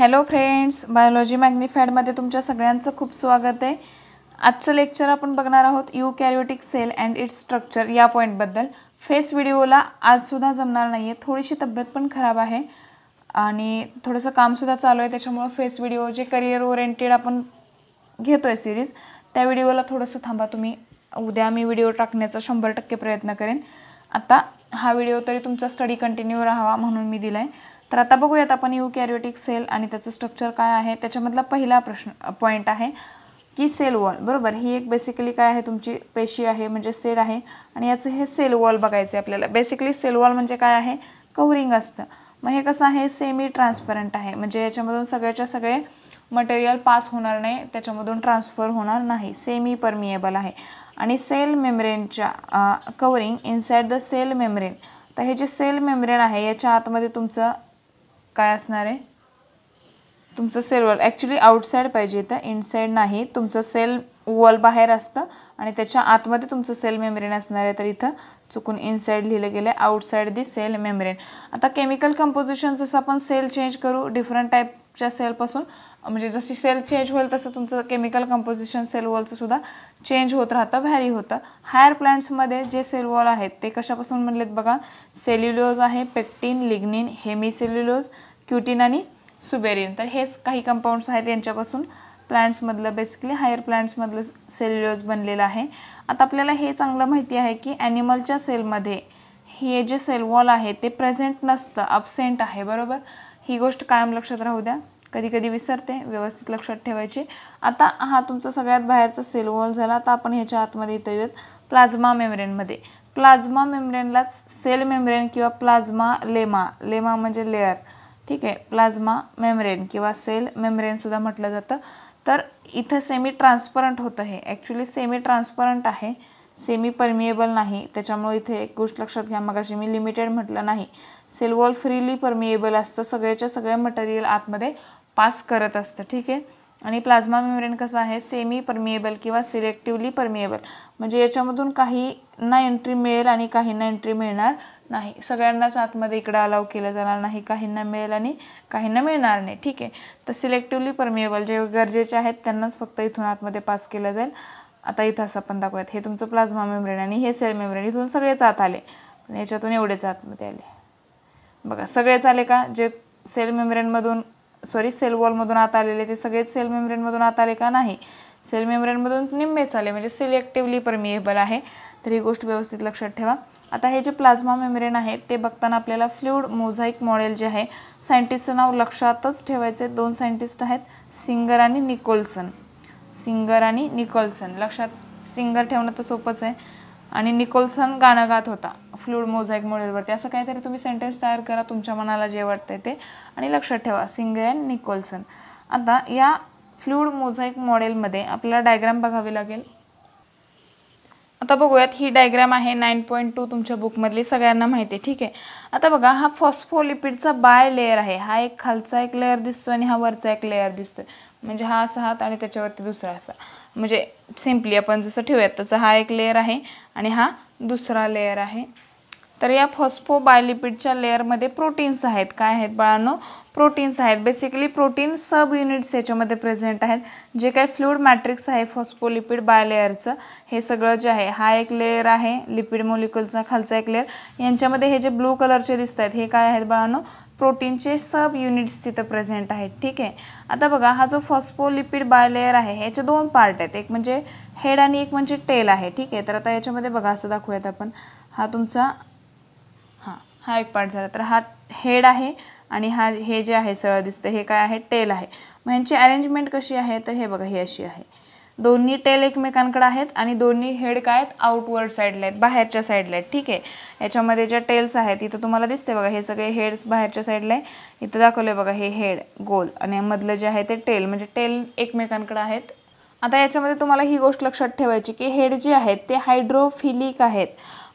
hello friends biology मॅग्निफॅडमध्ये तुमच्या सगळ्यांचं खूप स्वागत आहे आजचं लेक्चर आपण बघणार आहोत eukaryotic cell and its structure या पॉईंटबद्दल फेस व्हिडिओला आजसुद्धा जमणार नाही आहे थोडीशी तब्येत पण खराब आहे आणि थोडंसं कामसुद्धा चालू आहे त्याच्यामुळं फेस व्हिडिओ जे करिअर ओरिएंटेड आपण घेतो आहे सिरीज त्या व्हिडिओला थोडंसं थांबा तुम्ही उद्या मी व्हिडिओ टाकण्याचा शंभर टक्के प्रयत्न करेन आता हा व्हिडिओ तरी तुमचा स्टडी कंटिन्यू राहावा म्हणून मी दिला आहे तर आता बघूयात आपण यू कॅरिओटिक सेल आणि त्याचं स्ट्रक्चर काय आहे त्याच्यामधला पहिला प्रश्न पॉईंट आहे की सेल वॉल बरोबर ही एक बेसिकली काय आहे तुमची पेशी आहे म्हणजे सेल आहे आणि याचं हे सेल वॉल बघायचं आहे आपल्याला बेसिकली सेल वॉल म्हणजे काय आहे कवरिंग असतं मग हे कसं आहे सेमी ट्रान्सपरंट आहे म्हणजे याच्यामधून सगळ्याच्या सगळे मटेरियल पास होणार नाही त्याच्यामधून ट्रान्सफर होणार नाही सेमी परमिएबल आहे आणि सेल मेमरेनच्या covering inside the cell membrane तर हे जे सेल मेमरेन आहे याच्या आतमध्ये तुमचं काय असणार आहे तुमचं सेल वॉल ॲक्च्युली आउटसाईड पाहिजे इथं इनसाईड नाही तुमचं सेल वॉल बाहेर असतं आणि त्याच्या आतमध्ये तुमचं सेल मेम्ब्रेन असणार आहे तर इथं चुकून इनसाईड लिहिलं गेलं आहे आउटसाईड दी सेल मेम्ब्रेन आता केमिकल कंपोजिशन जसं आपण सेल चेंज करू डिफरंट टाईपच्या सेलपासून म्हणजे जशी सेल चेंज होईल तसं तुमचं केमिकल कंपोजिशन सेल वॉलचं सुद्धा चेंज होत राहतं व्हॅरी होतं हायर प्लांट्समध्ये जे सेल वॉल आहेत ते कशापासून म्हणलेत बघा सेल्युलोज आहे pectin lignin hemicellulose cutin आणि सुबेरिन तर हेच काही कंपाऊंड्स आहेत यांच्यापासून प्लांट्समधलं बेसिकली हायर प्लांट्समधलं सेल्युलोज बनलेलं आहे आता आपल्याला हे चांगलं माहिती आहे की ॲनिमलच्या सेलमध्ये हे जे सेल वॉल आहे ते प्रेझेंट नसतं अबसेंट आहे बरोबर ही गोष्ट कायम लक्षात राहू द्या कधी कधी विसरते व्यवस्थित लक्षात ठेवायचे आता हा तुमचा सगळ्यात बाहेरचा सेल वॉल झाला आता आपण ह्याच्या आतमध्ये येतो येऊयात प्लाझ्मा मेम्ब्रेनमध्ये प्लाझ्मा मेम्ब्रेनलाच सेल मेम्ब्रेन किंवा प्लाझ्मा लेमा लेमा म्हणजे लेअर ठीक आहे प्लाझ्मा मेम्ब्रेन किंवा सेल मेम्ब्रेनसुद्धा म्हटलं जातं तर इथं सेमी ट्रान्सपरंट होतं हे ॲक्च्युली सेमी ट्रान्सपरंट आहे सेमी परमिएबल नाही त्याच्यामुळे इथे एक गोष्ट लक्षात घ्या मगाशी मी लिमिटेड म्हटलं नाही सेलवॉल फ्रीली परमिएबल असतं सगळ्याच्या सगळ्या मटेरियल आतमध्ये पास करत असतं ठीक आहे आणि प्लाझ्मा मेम्ब्रेन कसं आहे सेमी परमिएबल किंवा सिलेक्टिवली परमिएबल म्हणजे याच्यामधून काही ना एंट्री मिळेल आणि काहींना एंट्री मिळणार नाही सगळ्यांनाच आतमध्ये इकडं अलाव केलं जाणार नाही काहींना मिळेल आणि काहींना मिळणार नाही ठीक आहे तर सिलेक्टिवली परमिएबल जे गरजेचे आहेत त्यांनाच फक्त इथून आतमध्ये पास केलं जाईल आता इथं असं आपण दाखवूयात हे तुमचं प्लाझ्मा मेम्ब्रेन आणि हे सेल मेम्ब्रेन इथून सगळेच आत आले पण याच्यातून एवढेच आतमध्ये आले बघा सगळेच आले का जे सेल मेम्ब्रेनमधून सॉरी सेल वॉलमधून आत आलेले ते सगळेच सेल मेमरेनमधून आत आले का नाही सेल मेमरेनमधून निम्मेच आले म्हणजे सिलेक्टिव्हली परमिएबल आहे तर ही गोष्ट व्यवस्थित लक्षात ठेवा आता हे जे प्लाझ्मा मेम्ब्रेन आहे ते बघताना आपल्याला फ्ल्युड मोझाईक मॉडेल जे आहे सायंटिस्टचं नाव लक्षातच ठेवायचे दोन सायंटिस्ट आहेत सिंगर आणि निकोल्सन सिंगर आणि निकोल्सन लक्षात सिंगर ठेवणं तर सोपंच आहे आणि निकोलसन गाणं गात होता फ्लूड मोझाईक मॉडेलवरती असं काहीतरी तुम्ही सेंटेन्स तयार करा तुमच्या मनाला जे वाटतंय ते आणि लक्षात ठेवा सिंगर अँड निकोल्सन आता या फ्लूड मोझाईक मॉडेलमध्ये आपल्याला डायग्राम बघावी लागेल आता बघूयात ही डायग्राम आहे नाईन पॉईंट टू तुमच्या बुकमधली सगळ्यांना माहिती आहे ठीक आहे आता बघा हा फॉस्फोलिपिडचा बाय लेअर आहे हा एक खालचा एक लेअर दिसतो आणि हा वरचा एक लेअर दिसतोय म्हणजे हा असा हात आणि त्याच्यावरती दुसरा असा म्हणजे सिम्पली आपण जसं ठेवूयात तसं हा एक लेअर आहे आणि हा दुसरा लेअर आहे तर या फॉस्फो बायलिपिडच्या लेअरमध्ये प्रोटीन्स आहेत काय आहेत बाळांनो प्रोटीन्स आहेत बेसिकली प्रोटीन सब युनिट्स याच्यामध्ये प्रेझेंट आहेत जे काही फ्लूड मॅट्रिक्स आहे बाय लेअरचं हे सगळं जे आहे हा एक लेअर आहे लिपिड मोलिक्युलचा खालचा एक लेअर यांच्यामध्ये हे जे ब्लू कलरचे दिसत आहेत हे काय आहेत बाळांनो प्रोटीनचे सब युनिट्स तिथं प्रेझेंट आहेत ठीक आहे आता बघा हा जो बाय बायलेअर आहे ह्याचे दोन पार्ट आहेत एक म्हणजे हेड आणि एक म्हणजे टेल आहे ठीक आहे तर आता याच्यामध्ये बघा असं दाखवूयात आपण हा तुमचा हां हा एक पार्ट झाला तर हा हेड आहे आणि हा हे जे आहे सरळ दिसतं हे काय आहे टेल आहे मग ह्यांची अरेंजमेंट कशी आहे तर हे बघा ही अशी आहे दोन्ही टेल एकमेकांकडे आहेत आणि दोन्ही हेड काय आहेत आउटवर्ड साईडला आहेत बाहेरच्या साईडला आहेत ठीक आहे याच्यामध्ये ज्या टेल्स आहेत इथं तुम्हाला दिसते बघा हे सगळे हेड्स बाहेरच्या साईडला आहे इथं दाखवलंय बघा हे हेड गोल आणि मधलं जे आहे ते टेल म्हणजे टेल एकमेकांकडे आहेत आता याच्यामध्ये तुम्हाला ही गोष्ट लक्षात ठेवायची की हेड जे आहेत ते हायड्रोफिलिक आहेत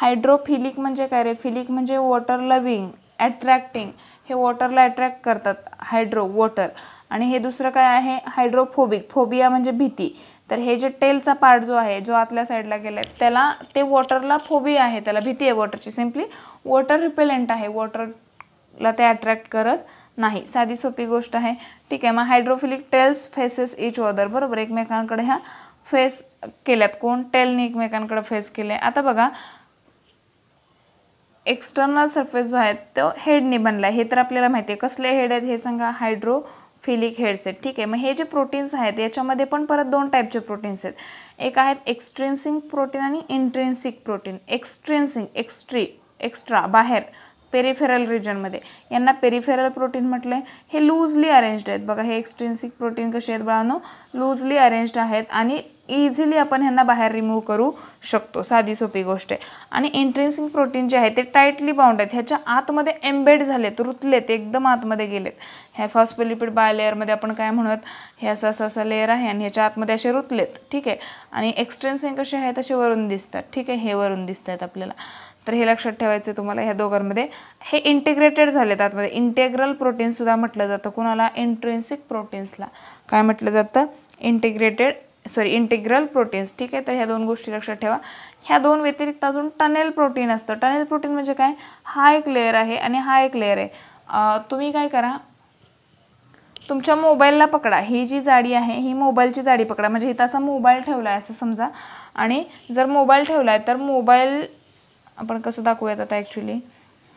हायड्रोफिलिक म्हणजे काय रे फिलिक म्हणजे वॉटर लविंग ॲट्रॅक्टिंग हे वॉटरला अट्रॅक्ट करतात हायड्रो वॉटर आणि हे दुसरं काय आहे हायड्रोफोबिक फोबिया म्हणजे भीती तर हे जे टेलचा पार्ट जो आहे जो आतल्या साईडला गेला आहे त्याला ते वॉटरला फोबिया आहे त्याला भीती आहे वॉटरची सिम्पली वॉटर रिपेलेंट आहे वॉटरला ते अट्रॅक्ट करत नाही साधी सोपी गोष्ट आहे ठीक आहे मग hydrophilic tails faces each other बरोबर एकमेकांकडे ह्या फेस केल्यात कोण टेलने एकमेकांकडे फेस केले आता बघा एक्स्टर्नल सरफेस जो आहे तो हेडने बनला आहे हे तर आपल्याला माहिती आहे कसले हेड आहेत हे सांगा हायड्रोफिलिक हेड्स आहेत ठीक आहे मग हे जे प्रोटीन्स आहेत याच्यामध्ये पण परत दोन टाईपचे प्रोटीन्स आहेत एक आहेत एक्स्ट्रेन्सिंग प्रोटीन आणि इंट्रेन्सिक प्रोटीन एक्स्ट्रेन्सिंग एक्स्ट्री एक्स्ट्रा बाहेर पेरिफेरल रिजनमध्ये यांना पेरिफेरल प्रोटीन म्हटलं हे लूजली अरेंज्ड आहेत बघा हे एक्स्ट्रेन्सिक प्रोटीन कसे आहेत बाळांनो लूजली अरेंज्ड आहेत आणि इझिली आपण ह्यांना बाहेर रिमूव्ह करू शकतो साधी सोपी गोष्ट आहे आणि इंट्रेन्सिंग प्रोटीन जे आहे ते टाईटली बाउंड आहेत ह्याच्या आतमध्ये एम्बेड झालेत रुतलेत एकदम आतमध्ये गेलेत ह्या बाय लेअरमध्ये आपण काय म्हणत हे असं असं असं लेअर आहे आणि ह्याच्या आतमध्ये असे रुतलेत ठीक आहे आणि एक्सट्रेन्सिंग कसे आहेत असे वरून दिसतात ठीक आहे हे वरून दिसत आहेत आपल्याला तर हे लक्षात ठेवायचं तुम्हाला ह्या दोघांमध्ये हे इंटिग्रेटेड झालेत आतमध्ये इंटेग्रल प्रोटीनसुद्धा म्हटलं जातं कुणाला इंट्रेन्सिक प्रोटीन्सला काय म्हटलं जातं इंटिग्रेटेड सॉरी इंटिग्रल प्रोटीन्स ठीक आहे तर ह्या दोन गोष्टी लक्षात ठेवा ह्या दोन व्यतिरिक्त अजून टनेल प्रोटीन असतं टनेल प्रोटीन म्हणजे काय हा एक लेअर आहे आणि हा एक लेअर आहे तुम्ही काय करा तुमच्या मोबाईलला पकडा ही जी जाडी आहे ही मोबाईलची जाडी पकडा म्हणजे इथं असा मोबाईल ठेवला आहे असं समजा आणि जर मोबाईल ठेवला आहे तर मोबाईल आपण कसं दाखवूयात आता ॲक्च्युली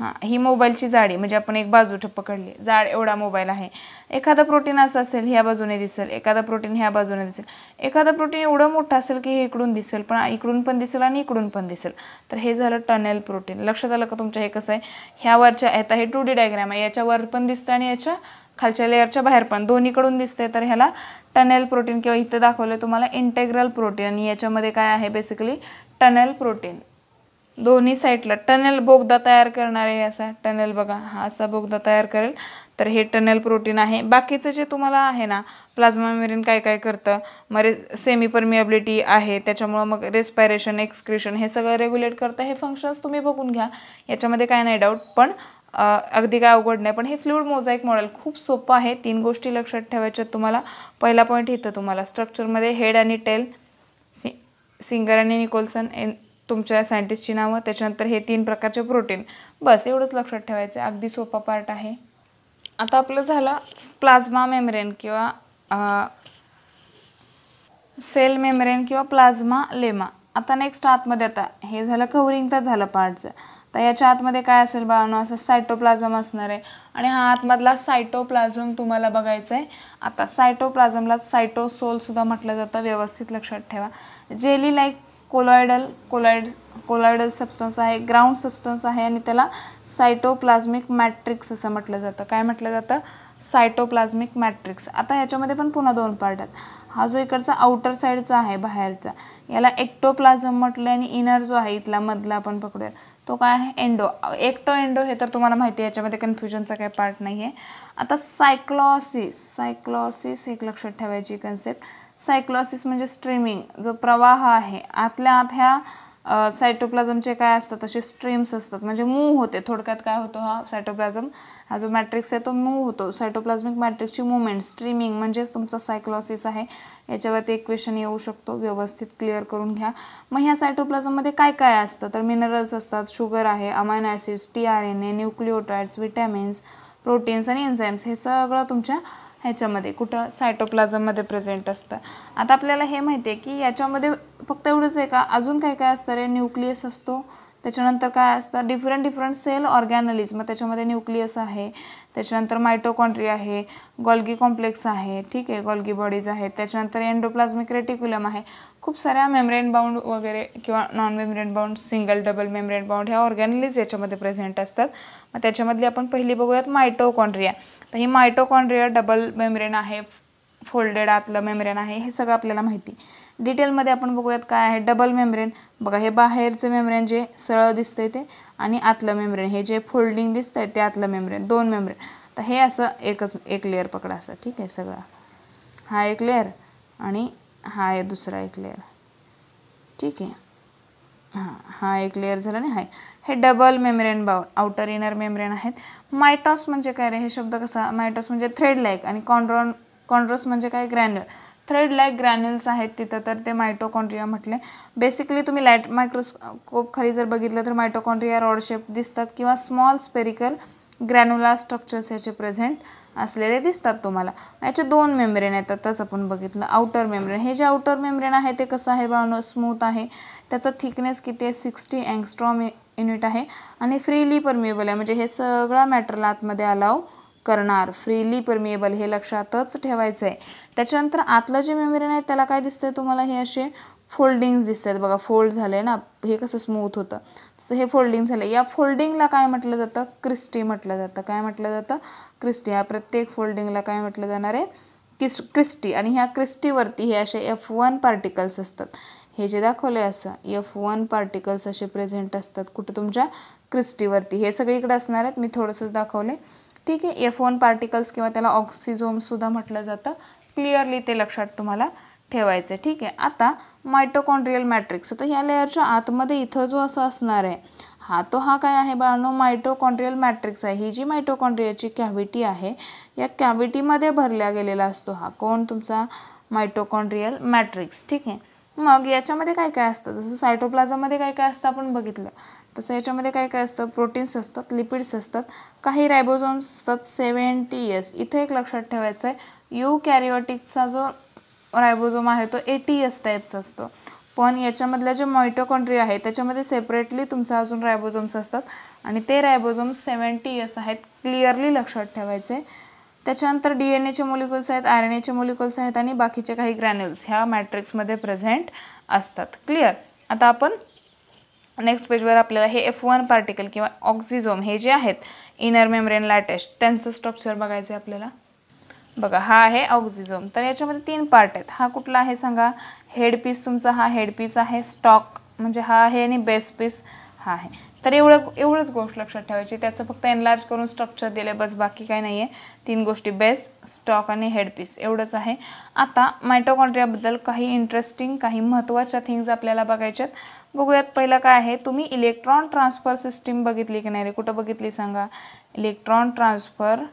हां ही मोबाईलची जाडी म्हणजे आपण एक बाजू पकडली जाड एवढा मोबाईल आहे एखादा प्रोटीन असं असेल ह्या बाजूने दिसेल एखादा प्रोटीन ह्या बाजूने दिसेल एखादा प्रोटीन एवढं मोठं असेल की हे इकडून दिसेल पण इकडून पण दिसेल आणि इकडून पण दिसेल तर हे झालं टनेल प्रोटीन लक्षात आलं का तुमच्या हे कसं आहे ह्यावरच्या आता हे टू डी डायग्राम आहे याच्यावर पण दिसतं आणि याच्या खालच्या लेअरच्या बाहेर पण दोन्हीकडून दिसते तर ह्याला टनेल प्रोटीन किंवा इथं दाखवलं तुम्हाला इंटेग्रल प्रोटीन आणि याच्यामध्ये काय आहे बेसिकली टनेल प्रोटीन दोन्ही साईडला टनेल बोगदा तयार करणार आहे असा टनेल बघा हा असा बोगदा तयार करेल तर हे टनेल प्रोटीन आहे बाकीचं जे तुम्हाला आहे ना प्लाझ्मा मेरीन काय काय करतं मरे सेमी परमिएबिलिटी आहे त्याच्यामुळं मग रेस्पायरेशन एक्सक्रिशन हे सगळं रेग्युलेट करतं हे फंक्शन्स तुम्ही बघून घ्या याच्यामध्ये काय नाही डाऊट पण अगदी काय अवघड नाही पण हे फ्लुइड मोजाईक मॉडेल खूप सोपं आहे तीन गोष्टी लक्षात ठेवायच्या तुम्हाला पहिला पॉईंट इथं तुम्हाला स्ट्रक्चरमध्ये हेड आणि टेल सि सिंगर आणि निकोलसन एन तुमच्या सायंटिस्टची नावं त्याच्यानंतर हे तीन प्रकारचे प्रोटीन बस एवढंच लक्षात ठेवायचं आहे अगदी सोपा पार्ट आहे आता आपलं झालं प्लाझ्मा मेमरेन किंवा सेल मेमरेन किंवा प्लाझ्मा लेमा आता नेक्स्ट आतमध्ये आता हे झालं कवरिंग तर झालं पार्टचं तर याच्या आतमध्ये काय असेल बाळानो असं सायटोप्लाझम असणार आहे आणि हा आतमधला सायटोप्लाझम तुम्हाला बघायचा आहे आता सायटोप्लाझमला सायटोसोलसुद्धा म्हटलं जातं व्यवस्थित लक्षात ठेवा jelly like colloidal colloid colloidal substance आहे ग्राउंड सबस्टन्स आहे आणि त्याला सायटोप्लाझ्मिक मॅट्रिक्स असं म्हटलं जातं काय म्हटलं जातं सायटोप्लाझ्मिक मॅट्रिक्स आता ह्याच्यामध्ये पण पुन्हा दोन पार्ट आहेत हा जो इकडचा आउटर साईडचा आहे बाहेरचा याला एक्टोप्लाझम म्हटलं आणि इनर जो आहे इथला मधला आपण पकडूया तो काय आहे एंडो एक्टो एंडो हे तर तुम्हाला माहिती आहे याच्यामध्ये कन्फ्युजनचा काही पार्ट नाही आहे आता सायक्लॉसिस सायक्लॉसिस एक लक्षात ठेवायची कन्सेप्ट सायक्लॉसिस म्हणजे स्ट्रीमिंग जो प्रवाह आहे आतल्या आत ह्या सायटोप्लाझमचे काय असतात असे स्ट्रीम्स असतात म्हणजे मूव होते थोडक्यात काय होतो हा सायटोप्लाझम हा जो मॅट्रिक्स आहे तो मूव होतो सायटोप्लाझमिक मॅट्रिक्सची मुवमेंट स्ट्रीमिंग म्हणजेच तुमचा सायक्लॉसिस आहे याच्यावरती एक क्वेश्चन येऊ शकतो व्यवस्थित क्लिअर करून घ्या मग ह्या सायटोप्लाझममध्ये काय काय असतं तर मिनरल्स असतात शुगर आहे amino acids t R N A nucleotides vitamins proteins आणि एन्झाईम्स हे सगळं तुमच्या ह्याच्यामध्ये कुठं सायटोप्लाझममध्ये प्रेझेंट असतं आता आपल्याला हे माहिती आहे की याच्यामध्ये फक्त एवढंच आहे का अजून काय काय असतं रे न्यूक्लियस असतो त्याच्यानंतर काय असतं डिफरंट डिफरंट सेल ऑर्गॅनलिज मग त्याच्यामध्ये न्यूक्लियस आहे त्याच्यानंतर मायटोकॉन्ट्री आहे गॉल्गी कॉम्प्लेक्स आहे ठीक आहे गॉल्गी बॉडीज आहेत त्याच्यानंतर एन्डोप्लाझमिक रेटिक्युलम आहे खूप साऱ्या मेमरेन बाउंड वगैरे किंवा non membrane bound single double membrane bound ह्या ऑर्गॅनलिज याच्यामध्ये प्रेझेंट असतात मग त्याच्यामधली आपण पहिली बघूयात मायटोकॉन्ड्रिया तर ही मायटोकॉन्ड्रिया डबल मेम्ब्रेन आहे फोल्डेड आतलं मेम्ब्रेन आहे हे सगळं आपल्याला माहिती डिटेलमध्ये आपण बघूयात काय आहे डबल मेम्ब्रेन बघा हे बाहेरचं मेम्ब्रेन जे सरळ दिसतंय ते आणि आतलं मेम्ब्रेन हे जे फोल्डिंग दिसतंय ते आतलं मेम्ब्रेन दोन मेम्ब्रेन तर हे असं एकच एक लेअर पकडा असं ठीक आहे सगळं हा एक लेअर आणि हा आहे दुसरा एक लेअर ठीक आहे हां हा एक लेअर झालं नाही हाय हे डबल मेम्ब्रेन बाउ आउटर इनर मेम्ब्रेन आहेत मायटॉस म्हणजे काय रे हे शब्द कसा मायटॉस म्हणजे थ्रेड लाईक आणि कॉन्ड्रॉन कॉन्ड्रॉस म्हणजे काय ग्रॅन्युअल थ्रेड लाईक ग्रॅन्युल्स आहेत तिथं तर ते मायटोकॉन्ड्रिया म्हटले बेसिकली तुम्ही लाईट मायक्रोस्कोप खाली जर बघितलं तर मायटोकॉन्ड्रिया रॉड शेप दिसतात किंवा स्मॉल स्पेरिकल ग्रॅन्युला स्ट्रक्चर्स याचे प्रेझेंट असलेले दिसतात तुम्हाला याचे दोन मेम्ब्रेन येतात त्याच आपण बघितलं आउटर मेम्ब्रेन हे जे आउटर मेम्ब्रेन आहे ते कसं आहे बाळ स्मूथ आहे त्याचा थिकनेस किती आहे सिक्स्टी अँगस्ट्रॉम युनिट आहे आणि फ्रीली परमिएबल आहे म्हणजे हे सगळा मॅटरल आतमध्ये अलाव करणार फ्रीली परमिएबल हे लक्षातच ठेवायचं आहे त्याच्यानंतर आतलं जे मेम्ब्रेन आहे त्याला काय दिसतंय तुम्हाला हे असे फोल्डिंग्स दिसतात बघा फोल्ड झाले ना हे कसं स्मूथ होतं तसं हे फोल्डिंग झालं या फोल्डिंगला काय म्हटलं जातं क्रिस्टी म्हटलं जातं काय म्हटलं जातं क्रिस्टी ह्या प्रत्येक फोल्डिंगला काय म्हटलं जाणार आहे किस क्रिस्टी आणि ह्या क्रिस्टीवरती हे असे एफ वन पार्टिकल्स असतात हे जे दाखवले असं एफ वन पार्टिकल्स असे प्रेझेंट असतात कुठं तुमच्या क्रिस्टीवरती हे इकडे असणार आहेत मी थोडंसंच दाखवले ठीक आहे एफ वन पार्टिकल्स किंवा त्याला ऑक्सिजोमसुद्धा म्हटलं जातं क्लिअरली ते लक्षात तुम्हाला ठेवायचं ठीक आहे आता मायटोकॉन्ड्रियल मॅट्रिक्स तर ह्या लेअरच्या आतमध्ये इथं जो असं असणार आहे हा तो हा काय आहे बाळांनो मायटोकॉन्ड्रियल मॅट्रिक्स आहे ही जी मायटोकॉन्ड्रियाची कॅव्हिटी आहे या कॅव्हिटीमध्ये भरल्या गेलेला असतो हा कोण तुमचा मायटोकॉन्ड्रियल मॅट्रिक्स ठीक आहे मग याच्यामध्ये काय काय असतं जसं सायटोप्लाझामध्ये काय काय असतं आपण बघितलं तसं याच्यामध्ये काय काय असतं प्रोटीन्स असतात लिपिड्स असतात काही रायबोझोम्स असतात सेवन टी एस इथे एक लक्षात ठेवायचं आहे यू कॅरिओटिकचा जो रायबोजोम आहे तो ए टी एस टाईपचा असतो पण याच्यामधल्या जे मॉयटोकॉन्ट्री आहे त्याच्यामध्ये सेपरेटली तुमचा अजून रायबोझोम्स असतात आणि ते रायबोझोम्स सेवन्टी एस आहेत क्लिअरली लक्षात ठेवायचे त्याच्यानंतर डी एन एचे मोलिकल्स आहेत आर एन एचे मोलिकल्स आहेत आणि बाकीचे काही ग्रॅन्युल्स ह्या मॅट्रिक्समध्ये प्रेझेंट असतात क्लिअर आता आपण नेक्स्ट पेजवर आपल्याला हे एफ वन पार्टिकल किंवा ऑक्सिजोम हे जे आहेत इनर मेम्ब्रेन लॅटेस्ट त्यांचं स्ट्रक्चर बघायचं आहे आपल्याला बघा हा आहे ऑक्झिझोम तर याच्यामध्ये तीन पार्ट आहेत हा कुठला आहे सांगा हेड पीस तुमचा हा हेड पीस आहे स्टॉक म्हणजे हा आहे आणि बेस पीस हा आहे तर एवढं एवढंच गोष्ट लक्षात ठेवायची त्याचं फक्त एनलार्ज करून स्ट्रक्चर दिले बस बाकी काही नाही आहे तीन गोष्टी बेस स्टॉक आणि हेडपीस एवढंच आहे आता मायटोकॉन्ट्रियाबद्दल काही इंटरेस्टिंग काही महत्त्वाच्या थिंग्ज आपल्याला बघायच्यात बघूयात पहिलं काय आहे तुम्ही इलेक्ट्रॉन ट्रान्सफर सिस्टीम बघितली की नाही रे कुठं बघितली सांगा इलेक्ट्रॉन ट्रान्सफर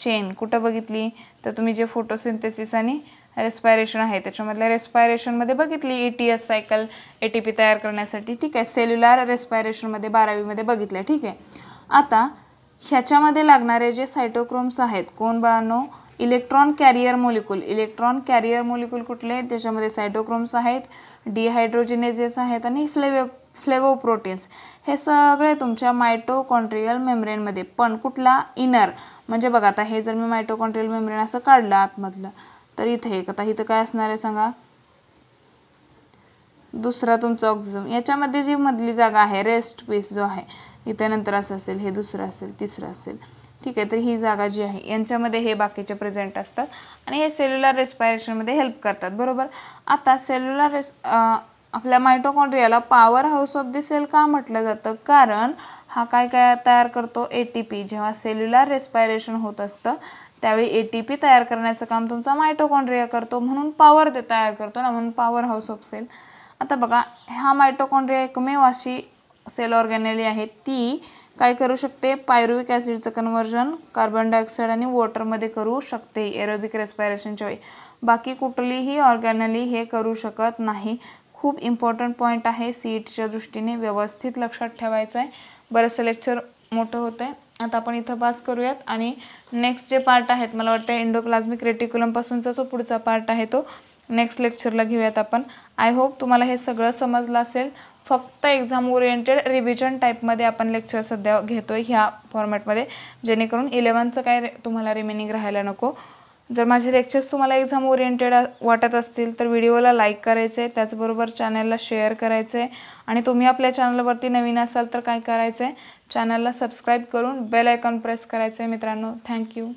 चेन कुठं बघितली तर तुम्ही जे फोटोसिंथेसिस आणि रेस्पायरेशन आहे त्याच्यामधल्या रेस्पायरेशनमध्ये बघितली A T S cycle A T P तयार करण्यासाठी ठीक आहे सेल्युलर रेस्पायरेशनमध्ये बारावीमध्ये बघितलं ठीक आहे आता ह्याच्यामध्ये लागणारे जे सायटोक्रोम्स आहेत कोण बाळांनो electron carrier molecule electron carrier molecule कुठले ज्याच्यामध्ये सायटोक्रोम्स आहेत डिहायड्रोजिनेजेस आहेत आणि फ्लेवे फ्लेवो प्रोटीन्स हे सगळे तुमच्या मायटोकॉन्ट्रियल मेम्रेनमध्ये पण कुठला इनर म्हणजे बघा आता हे जर मी मायटोकॉन्ट्रियल मेम्ब्रेन असं काढलं आतमधलं तर इथे एक आता इथं काय असणार आहे सांगा दुसरा तुमचं ऑक्सिजम याच्यामध्ये जी मधली जागा आहे रेस्ट पेस जो आहे इथे नंतर असं असेल हे दुसरं असेल तिसरं असेल ठीक आहे तर ही जागा जी आहे यांच्यामध्ये हे बाकीचे प्रेझेंट असतात आणि हे सेल्युलर रेस्पायरेशनमध्ये हेल्प करतात बरोबर आता सेल्युलर रेस आपल्या मायटोकॉन्ड्रियाला powerhouse of the cell का म्हटलं जातं कारण हा काय काय तयार करतो ए टी पी जेव्हा सेल्युलर रेस्पायरेशन होत असतं त्यावेळी ए टी पी तयार करण्याचं काम तुमचा मायटोकॉन्ड्रिया करतो म्हणून पॉवर ते तयार करतो ना म्हणून पॉवर हाऊस ऑफ सेल आता बघा हा मायटोकॉन्ड्रिया एकमेव अशी सेल ऑर्गॅनेली आहे ती काय करू शकते पायरुविक ॲसिडचं कन्वर्जन कार्बन डायऑक्साईड आणि वॉटरमध्ये करू शकते एरोबिक रेस्पायरेशनच्या वेळी बाकी कुठलीही ऑर्गॅनली हे करू शकत नाही खूप इम्पॉर्टंट पॉईंट आहे सी ई e टीच्या दृष्टीने व्यवस्थित लक्षात ठेवायचं आहे बरंचसं लेक्चर मोठं होतं आहे आता आपण इथं पास करूयात आणि नेक्स्ट जे पार्ट आहेत मला वाटतं इंडोप्लाझमिक रेटिक्युलमपासूनचा जो पुढचा पार्ट आहे तो नेक्स्ट लेक्चरला घेऊयात आपण आय होप तुम्हाला हे सगळं समजलं असेल फक्त एक्झाम ओरिएंटेड रिव्हिजन टाईपमध्ये आपण लेक्चर सध्या घेतो आहे ह्या फॉर्मॅटमध्ये जेणेकरून इलेवनचं काय तुम्हाला रिमेनिंग राहायला नको जर माझे लेक्चर्स तुम्हाला एक्झाम ओरिएंटेड वाटत असतील तर व्हिडिओला लाईक करायचं आहे त्याचबरोबर चॅनलला शेअर करायचं आहे आणि तुम्ही आपल्या चॅनलवरती नवीन असाल तर काय करायचं आहे चॅनलला सबस्क्राईब करून बेल आयकॉन प्रेस करायचं आहे मित्रांनो थँक्यू